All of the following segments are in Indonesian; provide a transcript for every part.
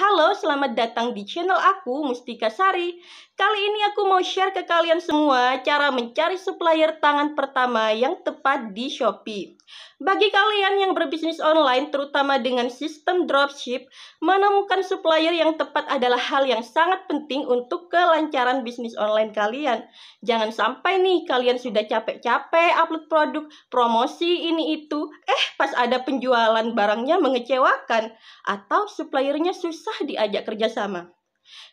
Halo, selamat datang di channel aku, Mustika Sari. Kali ini aku mau share ke kalian semua cara mencari supplier tangan pertama yang tepat di Shopee. Bagi kalian yang berbisnis online, terutama dengan sistem dropship, menemukan supplier yang tepat adalah hal yang sangat penting untuk kelancaran bisnis online kalian. Jangan sampai nih kalian sudah capek-capek upload produk, promosi ini itu, eh pas ada penjualan barangnya mengecewakan atau suppliernya susah susah diajak kerjasama.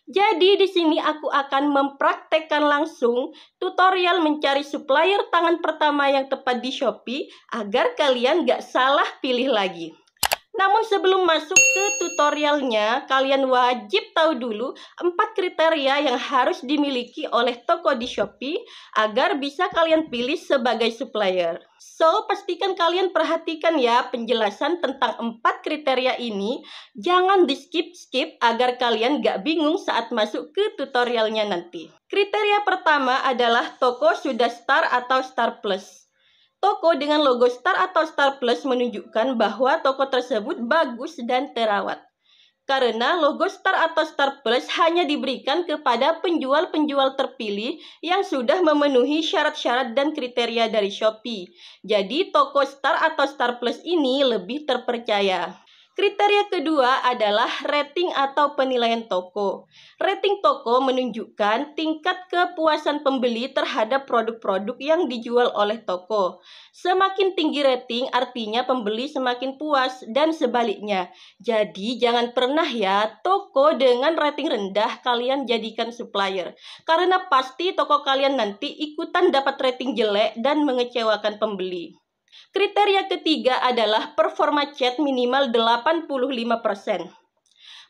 Jadi di sini aku akan mempraktekkan langsung tutorial mencari supplier tangan pertama yang tepat di Shopee agar kalian gak salah pilih lagi. Namun sebelum masuk ke tutorialnya, kalian wajib tahu dulu empat kriteria yang harus dimiliki oleh toko di Shopee agar bisa kalian pilih sebagai supplier. So, pastikan kalian perhatikan ya penjelasan tentang empat kriteria ini. Jangan di skip-skip agar kalian gak bingung saat masuk ke tutorialnya nanti. Kriteria pertama adalah toko sudah star atau star plus. Toko dengan logo star atau star plus menunjukkan bahwa toko tersebut bagus dan terawat. Karena logo star atau star plus hanya diberikan kepada penjual-penjual terpilih yang sudah memenuhi syarat-syarat dan kriteria dari Shopee. Jadi toko star atau star plus ini lebih terpercaya. Kriteria kedua adalah rating atau penilaian toko. Rating toko menunjukkan tingkat kepuasan pembeli terhadap produk-produk yang dijual oleh toko. Semakin tinggi rating artinya pembeli semakin puas dan sebaliknya. Jadi jangan pernah ya toko dengan rating rendah kalian jadikan supplier. Karena pasti toko kalian nanti ikutan dapat rating jelek dan mengecewakan pembeli. Kriteria ketiga adalah performa chat minimal 85%.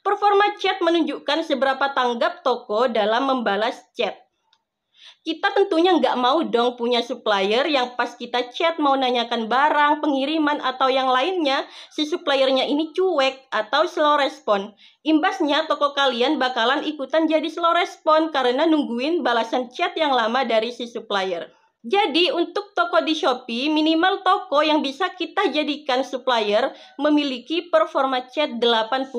Performa chat menunjukkan seberapa tanggap toko dalam membalas chat. Kita tentunya nggak mau dong punya supplier yang pas kita chat mau nanyakan barang, pengiriman, atau yang lainnya, si suppliernya ini cuek atau slow respon. Imbasnya toko kalian bakalan ikutan jadi slow respon karena nungguin balasan chat yang lama dari si supplier. Jadi untuk toko di Shopee, minimal toko yang bisa kita jadikan supplier memiliki performa chat 85%.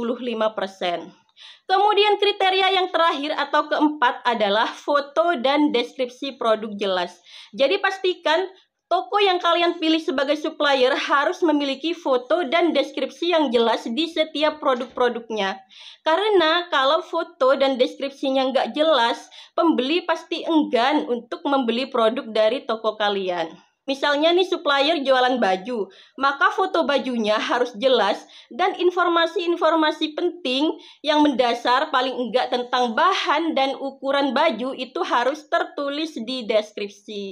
Kemudian kriteria yang terakhir atau keempat adalah foto dan deskripsi produk jelas. Jadi pastikan Toko yang kalian pilih sebagai supplier harus memiliki foto dan deskripsi yang jelas di setiap produk-produknya. Karena kalau foto dan deskripsinya nggak jelas, pembeli pasti enggan untuk membeli produk dari toko kalian. Misalnya nih supplier jualan baju, maka foto bajunya harus jelas dan informasi-informasi penting yang mendasar paling enggak tentang bahan dan ukuran baju itu harus tertulis di deskripsi.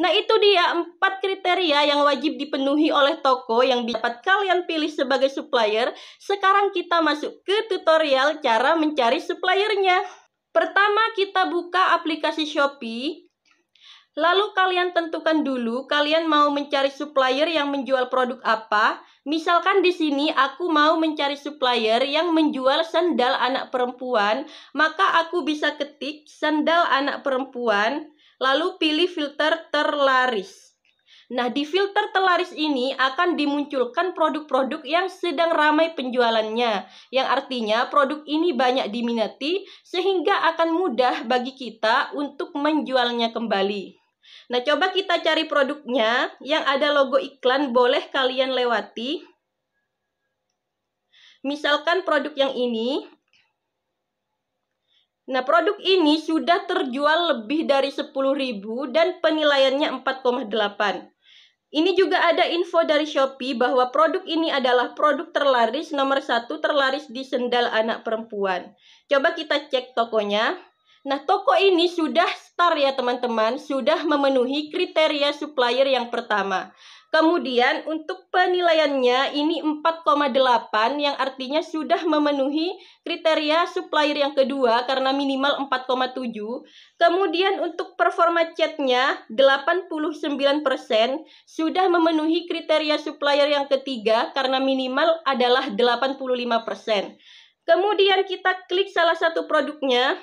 Nah, itu dia empat kriteria yang wajib dipenuhi oleh toko yang dapat kalian pilih sebagai supplier. Sekarang kita masuk ke tutorial cara mencari suppliernya. Pertama, kita buka aplikasi Shopee. Lalu kalian tentukan dulu kalian mau mencari supplier yang menjual produk apa. Misalkan di sini aku mau mencari supplier yang menjual sandal anak perempuan, maka aku bisa ketik sandal anak perempuan lalu pilih filter terlaris. Nah, di filter terlaris ini akan dimunculkan produk-produk yang sedang ramai penjualannya, yang artinya produk ini banyak diminati sehingga akan mudah bagi kita untuk menjualnya kembali. Nah, coba kita cari produknya yang ada logo iklan boleh kalian lewati. Misalkan produk yang ini Nah, produk ini sudah terjual lebih dari 10.000 dan penilaiannya 4,8. Ini juga ada info dari Shopee bahwa produk ini adalah produk terlaris nomor satu terlaris di sendal anak perempuan. Coba kita cek tokonya. Nah, toko ini sudah star ya teman-teman, sudah memenuhi kriteria supplier yang pertama. Kemudian untuk penilaiannya ini 4,8 yang artinya sudah memenuhi kriteria supplier yang kedua karena minimal 4,7. Kemudian untuk performa chatnya 89% sudah memenuhi kriteria supplier yang ketiga karena minimal adalah 85%. Kemudian kita klik salah satu produknya,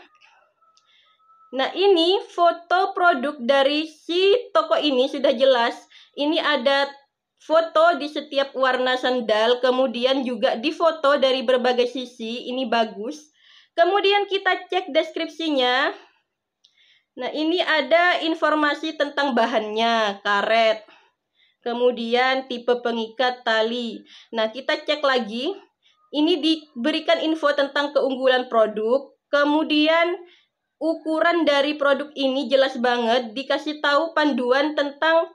Nah, ini foto produk dari si toko ini sudah jelas ini ada foto di setiap warna sandal, kemudian juga di foto dari berbagai sisi, ini bagus. Kemudian kita cek deskripsinya. Nah, ini ada informasi tentang bahannya, karet. Kemudian tipe pengikat tali. Nah, kita cek lagi. Ini diberikan info tentang keunggulan produk, kemudian ukuran dari produk ini jelas banget, dikasih tahu panduan tentang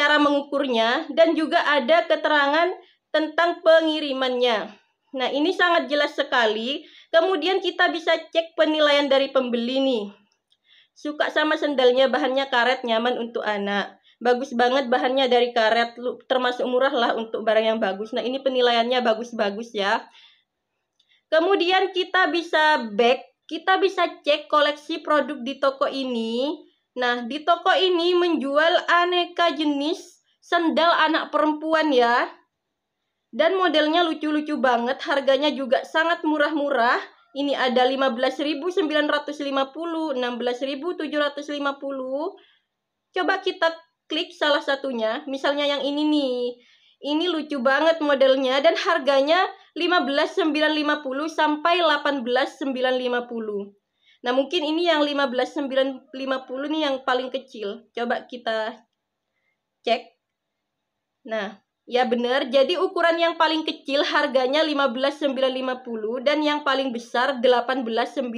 cara mengukurnya, dan juga ada keterangan tentang pengirimannya. Nah, ini sangat jelas sekali. Kemudian kita bisa cek penilaian dari pembeli nih. Suka sama sendalnya, bahannya karet, nyaman untuk anak. Bagus banget bahannya dari karet, termasuk murah lah untuk barang yang bagus. Nah, ini penilaiannya bagus-bagus ya. Kemudian kita bisa back, kita bisa cek koleksi produk di toko ini Nah, di toko ini menjual aneka jenis sendal anak perempuan ya. Dan modelnya lucu-lucu banget, harganya juga sangat murah-murah. Ini ada 15.950, 16.750. Coba kita klik salah satunya, misalnya yang ini nih. Ini lucu banget modelnya dan harganya 15.950 sampai 18.950. Nah, mungkin ini yang 15950 nih yang paling kecil. Coba kita cek. Nah, ya benar. Jadi ukuran yang paling kecil harganya 15950 dan yang paling besar 18950.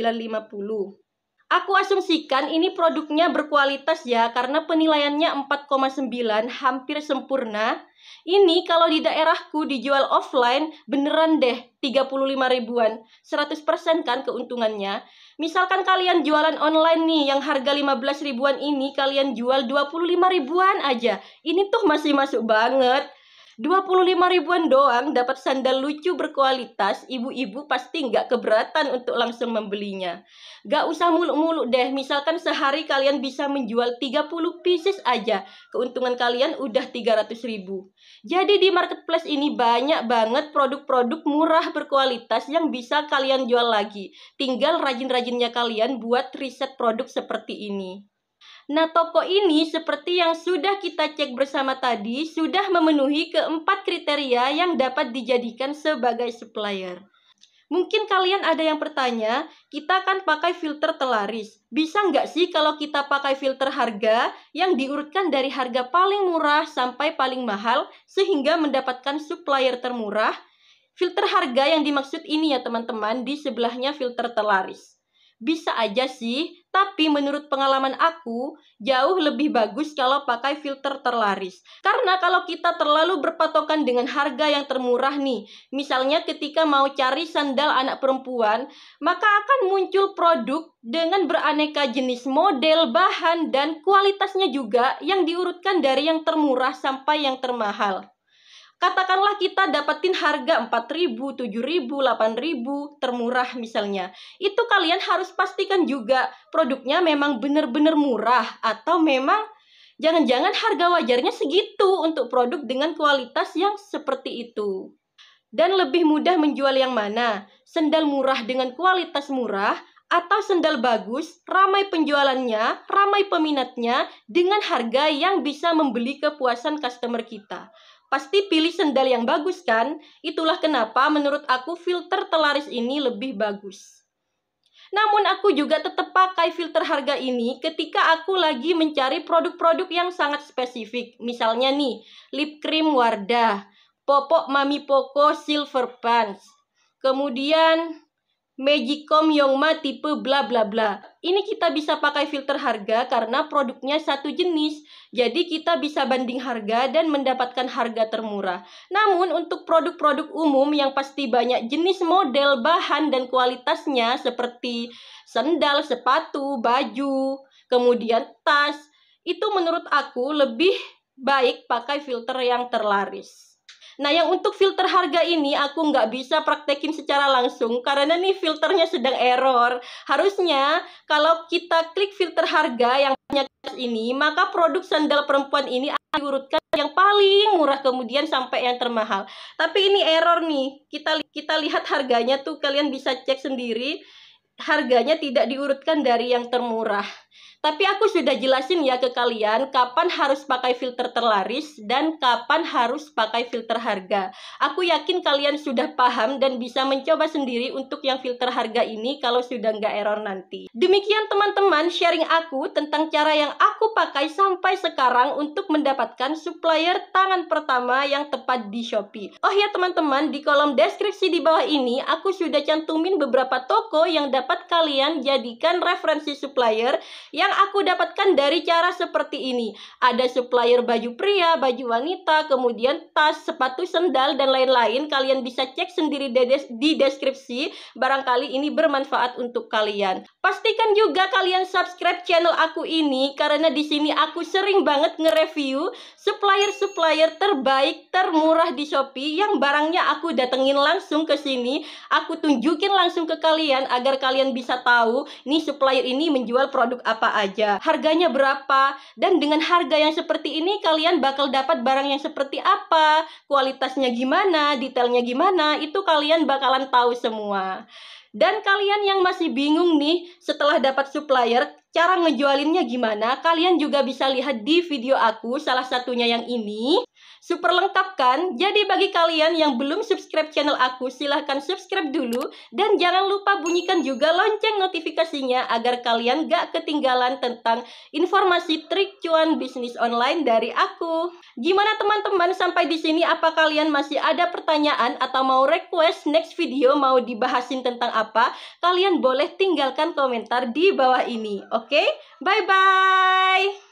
Aku asumsikan ini produknya berkualitas ya karena penilaiannya 4,9 hampir sempurna. Ini kalau di daerahku dijual offline beneran deh 35 ribuan. 100% kan keuntungannya. Misalkan kalian jualan online nih yang harga 15 ribuan ini kalian jual 25 ribuan aja. Ini tuh masih masuk banget 25 ribuan doang dapat sandal lucu berkualitas, ibu-ibu pasti nggak keberatan untuk langsung membelinya. Gak usah muluk-muluk deh, misalkan sehari kalian bisa menjual 30 pieces aja, keuntungan kalian udah 300 ribu. Jadi di marketplace ini banyak banget produk-produk murah berkualitas yang bisa kalian jual lagi. Tinggal rajin-rajinnya kalian buat riset produk seperti ini. Nah, toko ini seperti yang sudah kita cek bersama tadi, sudah memenuhi keempat kriteria yang dapat dijadikan sebagai supplier. Mungkin kalian ada yang bertanya, kita kan pakai filter telaris. Bisa nggak sih kalau kita pakai filter harga yang diurutkan dari harga paling murah sampai paling mahal sehingga mendapatkan supplier termurah? Filter harga yang dimaksud ini ya teman-teman, di sebelahnya filter telaris. Bisa aja sih, tapi menurut pengalaman aku, jauh lebih bagus kalau pakai filter terlaris. Karena kalau kita terlalu berpatokan dengan harga yang termurah nih, misalnya ketika mau cari sandal anak perempuan, maka akan muncul produk dengan beraneka jenis model, bahan, dan kualitasnya juga yang diurutkan dari yang termurah sampai yang termahal. Katakanlah kita dapetin harga 4.000, 7.000, 8.000 termurah misalnya. Itu kalian harus pastikan juga produknya memang benar-benar murah atau memang jangan-jangan harga wajarnya segitu untuk produk dengan kualitas yang seperti itu. Dan lebih mudah menjual yang mana? Sendal murah dengan kualitas murah atau sendal bagus, ramai penjualannya, ramai peminatnya dengan harga yang bisa membeli kepuasan customer kita pasti pilih sendal yang bagus kan? Itulah kenapa menurut aku filter telaris ini lebih bagus. Namun aku juga tetap pakai filter harga ini ketika aku lagi mencari produk-produk yang sangat spesifik. Misalnya nih, lip cream Wardah, popok Mami Poco Silver Pants. Kemudian Magicom Yongma tipe bla bla bla. Ini kita bisa pakai filter harga karena produknya satu jenis. Jadi kita bisa banding harga dan mendapatkan harga termurah. Namun untuk produk-produk umum yang pasti banyak jenis model, bahan dan kualitasnya seperti sendal, sepatu, baju, kemudian tas, itu menurut aku lebih baik pakai filter yang terlaris. Nah, yang untuk filter harga ini aku nggak bisa praktekin secara langsung karena nih filternya sedang error. Harusnya kalau kita klik filter harga yang banyak ini, maka produk sandal perempuan ini akan diurutkan yang paling murah kemudian sampai yang termahal. Tapi ini error nih. Kita kita lihat harganya tuh kalian bisa cek sendiri. Harganya tidak diurutkan dari yang termurah. Tapi aku sudah jelasin ya ke kalian kapan harus pakai filter terlaris dan kapan harus pakai filter harga. Aku yakin kalian sudah paham dan bisa mencoba sendiri untuk yang filter harga ini kalau sudah nggak error nanti. Demikian teman-teman sharing aku tentang cara yang aku pakai sampai sekarang untuk mendapatkan supplier tangan pertama yang tepat di Shopee. Oh ya teman-teman, di kolom deskripsi di bawah ini aku sudah cantumin beberapa toko yang dapat kalian jadikan referensi supplier yang yang aku dapatkan dari cara seperti ini. Ada supplier baju pria, baju wanita, kemudian tas, sepatu, sendal, dan lain-lain. Kalian bisa cek sendiri di deskripsi. Barangkali ini bermanfaat untuk kalian. Pastikan juga kalian subscribe channel aku ini karena di sini aku sering banget nge-review supplier-supplier terbaik, termurah di Shopee yang barangnya aku datengin langsung ke sini. Aku tunjukin langsung ke kalian agar kalian bisa tahu nih supplier ini menjual produk apa aja. Harganya berapa? Dan dengan harga yang seperti ini kalian bakal dapat barang yang seperti apa? Kualitasnya gimana? Detailnya gimana? Itu kalian bakalan tahu semua. Dan kalian yang masih bingung nih setelah dapat supplier, cara ngejualinnya gimana? Kalian juga bisa lihat di video aku, salah satunya yang ini. Super lengkap kan? Jadi bagi kalian yang belum subscribe channel aku, silahkan subscribe dulu. Dan jangan lupa bunyikan juga lonceng notifikasinya agar kalian gak ketinggalan tentang informasi trik cuan bisnis online dari aku. Gimana teman-teman sampai di sini? Apa kalian masih ada pertanyaan atau mau request next video mau dibahasin tentang apa? Kalian boleh tinggalkan komentar di bawah ini. Oke? Okay? Bye-bye!